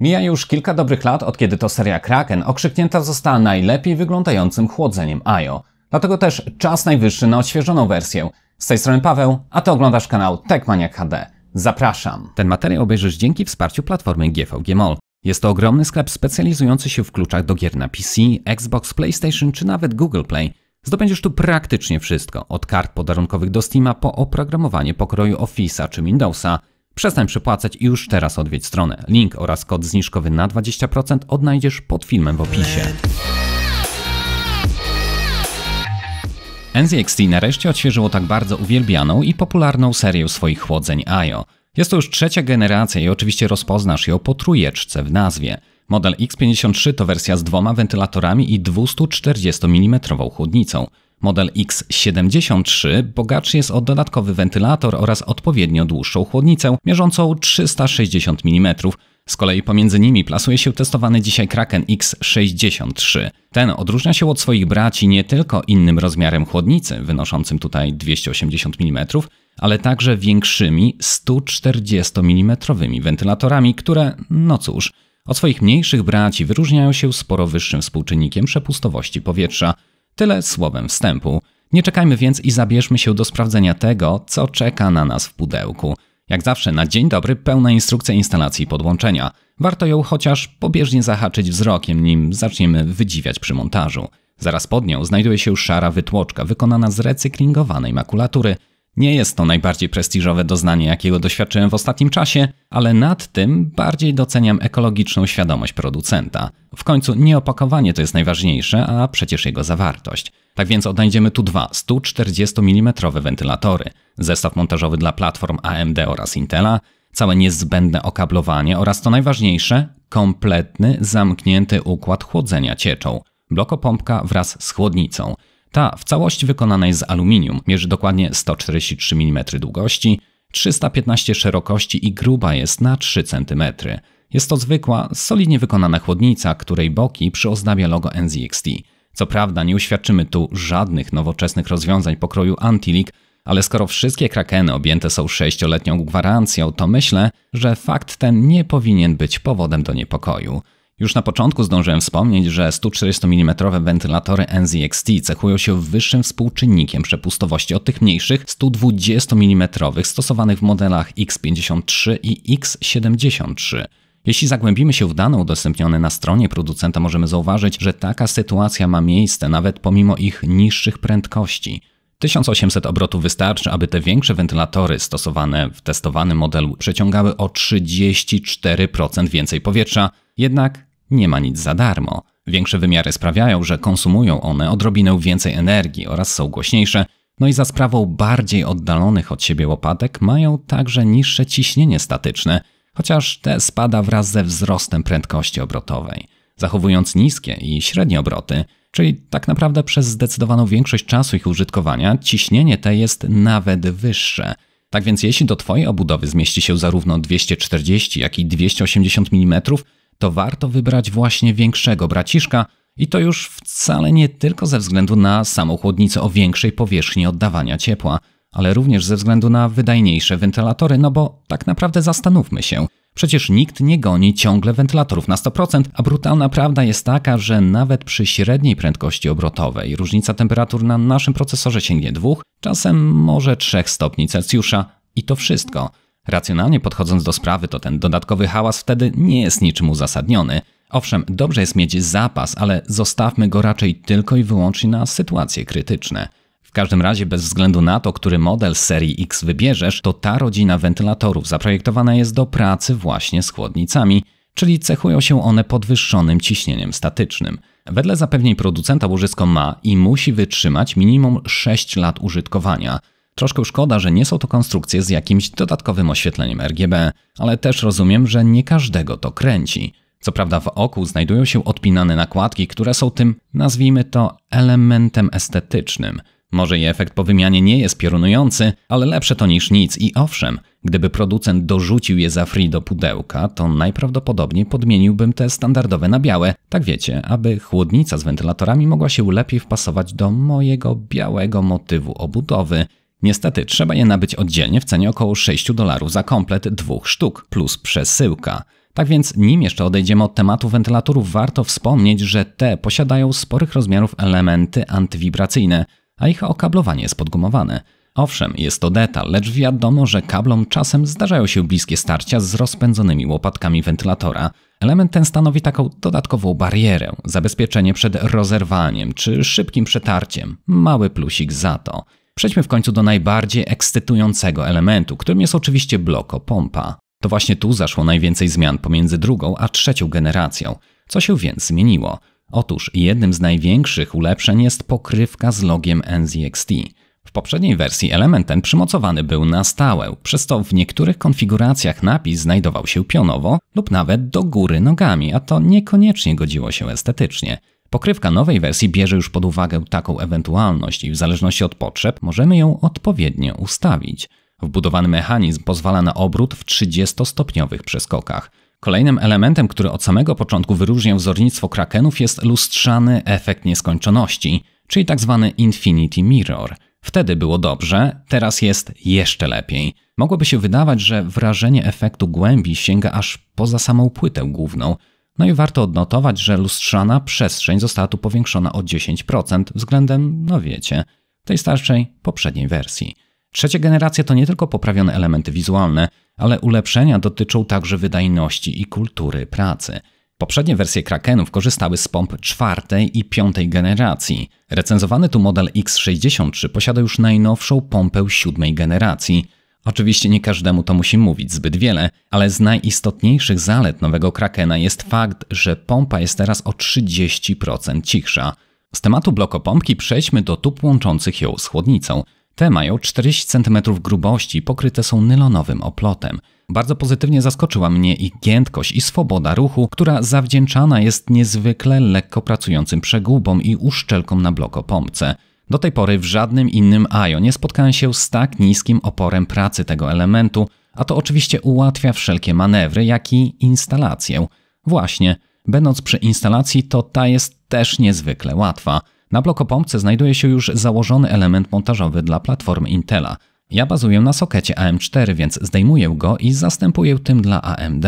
Mija już kilka dobrych lat, od kiedy to seria Kraken okrzyknięta została najlepiej wyglądającym chłodzeniem IO. Dlatego też czas najwyższy na odświeżoną wersję. Z tej strony Paweł, a ty oglądasz kanał Techmaniac HD. Zapraszam! Ten materiał obejrzysz dzięki wsparciu platformy GVG Mall. Jest to ogromny sklep specjalizujący się w kluczach do gier na PC, Xbox, PlayStation czy nawet Google Play. Zdobędziesz tu praktycznie wszystko, od kart podarunkowych do Steama po oprogramowanie pokroju Office'a czy Windowsa – Przestań przypłacać i już teraz odwiedź stronę. Link oraz kod zniżkowy na 20% odnajdziesz pod filmem w opisie. NZXT nareszcie odświeżyło tak bardzo uwielbianą i popularną serię swoich chłodzeń IO. Jest to już trzecia generacja i oczywiście rozpoznasz ją po trójeczce w nazwie. Model X53 to wersja z dwoma wentylatorami i 240 mm chłodnicą. Model X73 bogatszy jest o dodatkowy wentylator oraz odpowiednio dłuższą chłodnicę mierzącą 360 mm. Z kolei pomiędzy nimi plasuje się testowany dzisiaj Kraken X63. Ten odróżnia się od swoich braci nie tylko innym rozmiarem chłodnicy, wynoszącym tutaj 280 mm, ale także większymi 140 mm wentylatorami, które, no cóż, od swoich mniejszych braci wyróżniają się sporo wyższym współczynnikiem przepustowości powietrza – Tyle słowem wstępu. Nie czekajmy więc i zabierzmy się do sprawdzenia tego, co czeka na nas w pudełku. Jak zawsze na dzień dobry pełna instrukcja instalacji i podłączenia. Warto ją chociaż pobieżnie zahaczyć wzrokiem, nim zaczniemy wydziwiać przy montażu. Zaraz pod nią znajduje się szara wytłoczka wykonana z recyklingowanej makulatury – nie jest to najbardziej prestiżowe doznanie, jakiego doświadczyłem w ostatnim czasie, ale nad tym bardziej doceniam ekologiczną świadomość producenta. W końcu nie opakowanie to jest najważniejsze, a przecież jego zawartość. Tak więc odnajdziemy tu dwa 140 mm wentylatory, zestaw montażowy dla platform AMD oraz Intela, całe niezbędne okablowanie oraz to najważniejsze kompletny zamknięty układ chłodzenia cieczą, blokopompka wraz z chłodnicą. Ta w całości wykonana jest z aluminium, mierzy dokładnie 143 mm długości, 315 szerokości i gruba jest na 3 cm. Jest to zwykła, solidnie wykonana chłodnica, której boki przyozdabia logo NZXT. Co prawda nie uświadczymy tu żadnych nowoczesnych rozwiązań pokroju Antilik, ale skoro wszystkie krakeny objęte są sześcioletnią gwarancją, to myślę, że fakt ten nie powinien być powodem do niepokoju. Już na początku zdążyłem wspomnieć, że 140 mm wentylatory NZXT cechują się wyższym współczynnikiem przepustowości od tych mniejszych 120 mm stosowanych w modelach X53 i X73. Jeśli zagłębimy się w dane udostępnione na stronie producenta, możemy zauważyć, że taka sytuacja ma miejsce nawet pomimo ich niższych prędkości. 1800 obrotów wystarczy, aby te większe wentylatory stosowane w testowanym modelu przeciągały o 34% więcej powietrza, jednak nie ma nic za darmo. Większe wymiary sprawiają, że konsumują one odrobinę więcej energii oraz są głośniejsze, no i za sprawą bardziej oddalonych od siebie łopatek mają także niższe ciśnienie statyczne, chociaż te spada wraz ze wzrostem prędkości obrotowej. Zachowując niskie i średnie obroty, czyli tak naprawdę przez zdecydowaną większość czasu ich użytkowania, ciśnienie te jest nawet wyższe. Tak więc jeśli do Twojej obudowy zmieści się zarówno 240, jak i 280 mm, to warto wybrać właśnie większego braciszka i to już wcale nie tylko ze względu na samochłodnicę o większej powierzchni oddawania ciepła, ale również ze względu na wydajniejsze wentylatory, no bo tak naprawdę zastanówmy się. Przecież nikt nie goni ciągle wentylatorów na 100%, a brutalna prawda jest taka, że nawet przy średniej prędkości obrotowej różnica temperatur na naszym procesorze sięgnie 2, czasem może 3 stopni Celsjusza i to wszystko. Racjonalnie podchodząc do sprawy, to ten dodatkowy hałas wtedy nie jest niczym uzasadniony. Owszem, dobrze jest mieć zapas, ale zostawmy go raczej tylko i wyłącznie na sytuacje krytyczne. W każdym razie, bez względu na to, który model serii X wybierzesz, to ta rodzina wentylatorów zaprojektowana jest do pracy właśnie z chłodnicami, czyli cechują się one podwyższonym ciśnieniem statycznym. Wedle zapewnień producenta łożysko ma i musi wytrzymać minimum 6 lat użytkowania – Troszkę szkoda, że nie są to konstrukcje z jakimś dodatkowym oświetleniem RGB, ale też rozumiem, że nie każdego to kręci. Co prawda w oku znajdują się odpinane nakładki, które są tym, nazwijmy to, elementem estetycznym. Może i efekt po wymianie nie jest piorunujący, ale lepsze to niż nic i owszem, gdyby producent dorzucił je za free do pudełka, to najprawdopodobniej podmieniłbym te standardowe na białe, tak wiecie, aby chłodnica z wentylatorami mogła się lepiej wpasować do mojego białego motywu obudowy, Niestety trzeba je nabyć oddzielnie w cenie około 6 dolarów za komplet dwóch sztuk plus przesyłka. Tak więc nim jeszcze odejdziemy od tematu wentylatorów, warto wspomnieć, że te posiadają sporych rozmiarów elementy antywibracyjne, a ich okablowanie jest podgumowane. Owszem, jest to detal, lecz wiadomo, że kablom czasem zdarzają się bliskie starcia z rozpędzonymi łopatkami wentylatora. Element ten stanowi taką dodatkową barierę, zabezpieczenie przed rozerwaniem czy szybkim przetarciem. Mały plusik za to. Przejdźmy w końcu do najbardziej ekscytującego elementu, którym jest oczywiście bloko pompa. To właśnie tu zaszło najwięcej zmian pomiędzy drugą a trzecią generacją. Co się więc zmieniło? Otóż jednym z największych ulepszeń jest pokrywka z logiem NZXT. W poprzedniej wersji element ten przymocowany był na stałe, przez to w niektórych konfiguracjach napis znajdował się pionowo lub nawet do góry nogami, a to niekoniecznie godziło się estetycznie. Pokrywka nowej wersji bierze już pod uwagę taką ewentualność i w zależności od potrzeb możemy ją odpowiednio ustawić. Wbudowany mechanizm pozwala na obrót w 30-stopniowych przeskokach. Kolejnym elementem, który od samego początku wyróżnia wzornictwo krakenów jest lustrzany efekt nieskończoności, czyli tzw. Tak Infinity Mirror. Wtedy było dobrze, teraz jest jeszcze lepiej. Mogłoby się wydawać, że wrażenie efektu głębi sięga aż poza samą płytę główną, no i warto odnotować, że lustrzana przestrzeń została tu powiększona o 10% względem, no wiecie, tej starszej, poprzedniej wersji. Trzecia generacja to nie tylko poprawione elementy wizualne, ale ulepszenia dotyczą także wydajności i kultury pracy. Poprzednie wersje Krakenów korzystały z pomp czwartej i piątej generacji. Recenzowany tu model X63 posiada już najnowszą pompę siódmej generacji – Oczywiście nie każdemu to musi mówić zbyt wiele, ale z najistotniejszych zalet nowego Krakena jest fakt, że pompa jest teraz o 30% cichsza. Z tematu blokopompki przejdźmy do tub łączących ją z chłodnicą. Te mają 40 cm grubości i pokryte są nylonowym oplotem. Bardzo pozytywnie zaskoczyła mnie ich giętkość i swoboda ruchu, która zawdzięczana jest niezwykle lekko pracującym przegubom i uszczelkom na blokopompce. Do tej pory w żadnym innym IO nie spotkałem się z tak niskim oporem pracy tego elementu, a to oczywiście ułatwia wszelkie manewry, jak i instalację. Właśnie, będąc przy instalacji, to ta jest też niezwykle łatwa. Na blokopompce znajduje się już założony element montażowy dla platformy Intela. Ja bazuję na sokecie AM4, więc zdejmuję go i zastępuję tym dla AMD.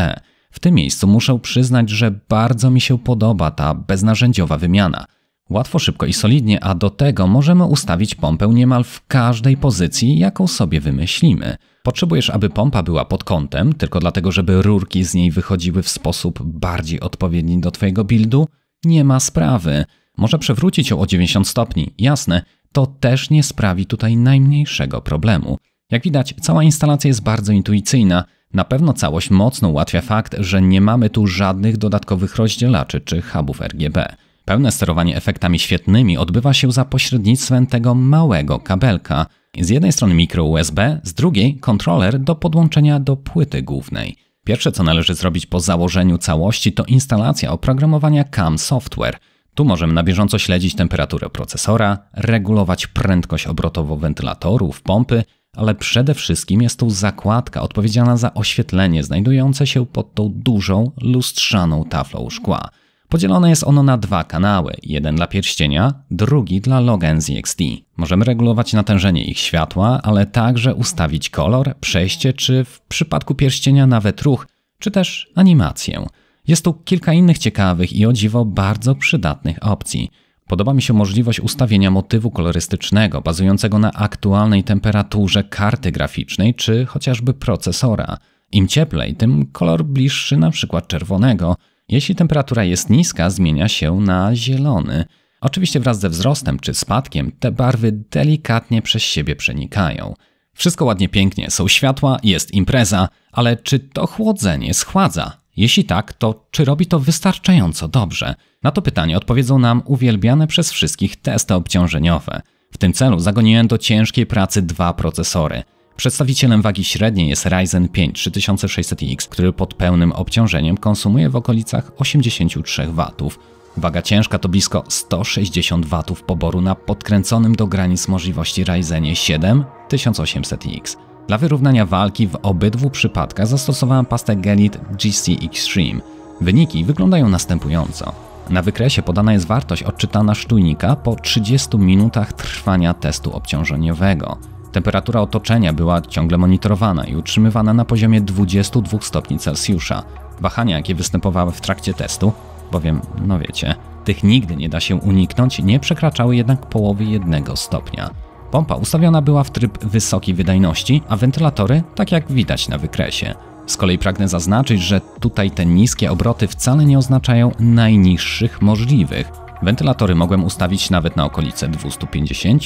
W tym miejscu muszę przyznać, że bardzo mi się podoba ta beznarzędziowa wymiana – Łatwo, szybko i solidnie, a do tego możemy ustawić pompę niemal w każdej pozycji, jaką sobie wymyślimy. Potrzebujesz, aby pompa była pod kątem, tylko dlatego, żeby rurki z niej wychodziły w sposób bardziej odpowiedni do Twojego buildu? Nie ma sprawy. Może przewrócić ją o 90 stopni, jasne, to też nie sprawi tutaj najmniejszego problemu. Jak widać, cała instalacja jest bardzo intuicyjna. Na pewno całość mocno ułatwia fakt, że nie mamy tu żadnych dodatkowych rozdzielaczy czy hubów RGB. Pełne sterowanie efektami świetnymi odbywa się za pośrednictwem tego małego kabelka. Z jednej strony mikro USB, z drugiej kontroler do podłączenia do płyty głównej. Pierwsze co należy zrobić po założeniu całości to instalacja oprogramowania CAM Software. Tu możemy na bieżąco śledzić temperaturę procesora, regulować prędkość obrotową wentylatorów, pompy, ale przede wszystkim jest tu zakładka odpowiedzialna za oświetlenie znajdujące się pod tą dużą, lustrzaną taflą szkła. Podzielone jest ono na dwa kanały, jeden dla pierścienia, drugi dla Logan ZXT. E Możemy regulować natężenie ich światła, ale także ustawić kolor, przejście czy w przypadku pierścienia nawet ruch, czy też animację. Jest tu kilka innych ciekawych i o dziwo bardzo przydatnych opcji. Podoba mi się możliwość ustawienia motywu kolorystycznego bazującego na aktualnej temperaturze karty graficznej czy chociażby procesora. Im cieplej, tym kolor bliższy np. czerwonego – jeśli temperatura jest niska, zmienia się na zielony. Oczywiście wraz ze wzrostem czy spadkiem te barwy delikatnie przez siebie przenikają. Wszystko ładnie pięknie, są światła, jest impreza, ale czy to chłodzenie schładza? Jeśli tak, to czy robi to wystarczająco dobrze? Na to pytanie odpowiedzą nam uwielbiane przez wszystkich testy obciążeniowe. W tym celu zagoniłem do ciężkiej pracy dwa procesory – Przedstawicielem wagi średniej jest Ryzen 5 3600X, który pod pełnym obciążeniem konsumuje w okolicach 83 W. Waga ciężka to blisko 160 W poboru na podkręconym do granic możliwości Ryzenie 7 1800X. Dla wyrównania walki w obydwu przypadkach zastosowałem pastę Gelit GC Extreme. Wyniki wyglądają następująco. Na wykresie podana jest wartość odczytana sztujnika po 30 minutach trwania testu obciążeniowego. Temperatura otoczenia była ciągle monitorowana i utrzymywana na poziomie 22 stopni Celsjusza. Wahania, jakie występowały w trakcie testu, bowiem, no wiecie, tych nigdy nie da się uniknąć, nie przekraczały jednak połowy jednego stopnia. Pompa ustawiona była w tryb wysokiej wydajności, a wentylatory tak jak widać na wykresie. Z kolei pragnę zaznaczyć, że tutaj te niskie obroty wcale nie oznaczają najniższych możliwych. Wentylatory mogłem ustawić nawet na okolice 250,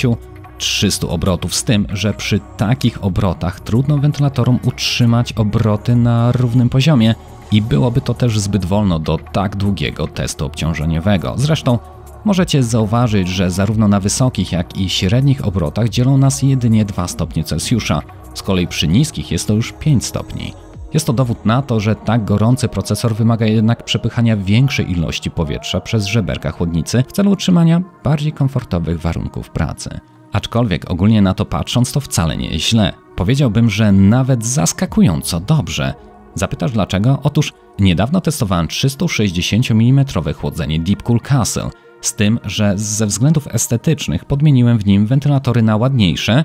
300 obrotów, z tym, że przy takich obrotach trudno wentylatorom utrzymać obroty na równym poziomie i byłoby to też zbyt wolno do tak długiego testu obciążeniowego. Zresztą możecie zauważyć, że zarówno na wysokich, jak i średnich obrotach dzielą nas jedynie 2 stopnie Celsjusza, z kolei przy niskich jest to już 5 stopni. Jest to dowód na to, że tak gorący procesor wymaga jednak przepychania większej ilości powietrza przez żeberka chłodnicy w celu utrzymania bardziej komfortowych warunków pracy. Aczkolwiek ogólnie na to patrząc, to wcale nie jest źle. Powiedziałbym, że nawet zaskakująco dobrze. Zapytasz dlaczego? Otóż niedawno testowałem 360 mm chłodzenie Deepcool Castle, z tym, że ze względów estetycznych podmieniłem w nim wentylatory na ładniejsze,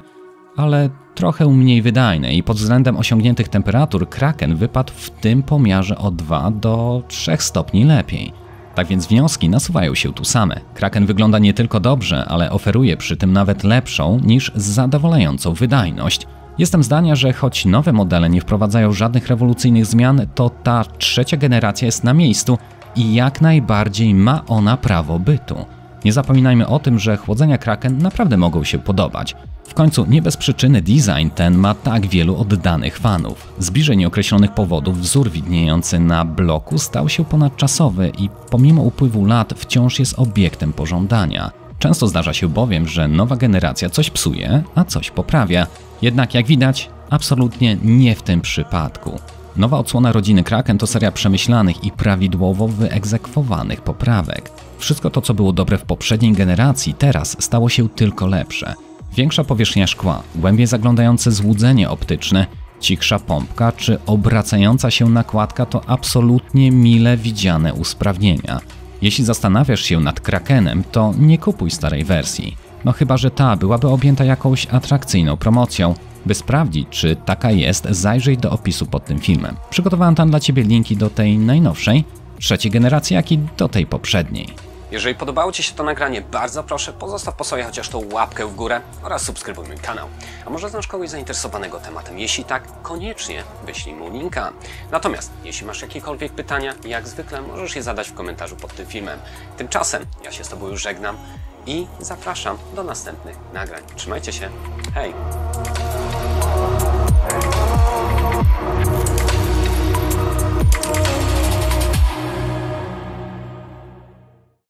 ale trochę mniej wydajne i pod względem osiągniętych temperatur Kraken wypadł w tym pomiarze o 2 do 3 stopni lepiej. Tak więc wnioski nasuwają się tu same. Kraken wygląda nie tylko dobrze, ale oferuje przy tym nawet lepszą niż zadowalającą wydajność. Jestem zdania, że choć nowe modele nie wprowadzają żadnych rewolucyjnych zmian, to ta trzecia generacja jest na miejscu i jak najbardziej ma ona prawo bytu. Nie zapominajmy o tym, że chłodzenia Kraken naprawdę mogą się podobać. W końcu nie bez przyczyny design ten ma tak wielu oddanych fanów. Z bliżej nieokreślonych powodów wzór widniejący na bloku stał się ponadczasowy i pomimo upływu lat wciąż jest obiektem pożądania. Często zdarza się bowiem, że nowa generacja coś psuje, a coś poprawia. Jednak jak widać, absolutnie nie w tym przypadku. Nowa odsłona rodziny Kraken to seria przemyślanych i prawidłowo wyegzekwowanych poprawek. Wszystko to, co było dobre w poprzedniej generacji, teraz stało się tylko lepsze. Większa powierzchnia szkła, głębiej zaglądające złudzenie optyczne, cichsza pompka czy obracająca się nakładka to absolutnie mile widziane usprawnienia. Jeśli zastanawiasz się nad Krakenem, to nie kupuj starej wersji. No chyba, że ta byłaby objęta jakąś atrakcyjną promocją. By sprawdzić, czy taka jest, zajrzyj do opisu pod tym filmem. Przygotowałem tam dla Ciebie linki do tej najnowszej, trzeciej generacji, jak i do tej poprzedniej. Jeżeli podobało Ci się to nagranie, bardzo proszę pozostaw po sobie chociaż tą łapkę w górę oraz subskrybuj mój kanał. A może znasz kogoś zainteresowanego tematem? Jeśli tak, koniecznie wyślij mu linka. Natomiast jeśli masz jakiekolwiek pytania, jak zwykle możesz je zadać w komentarzu pod tym filmem. Tymczasem ja się z Tobą już żegnam i zapraszam do następnych nagrań. Trzymajcie się, hej!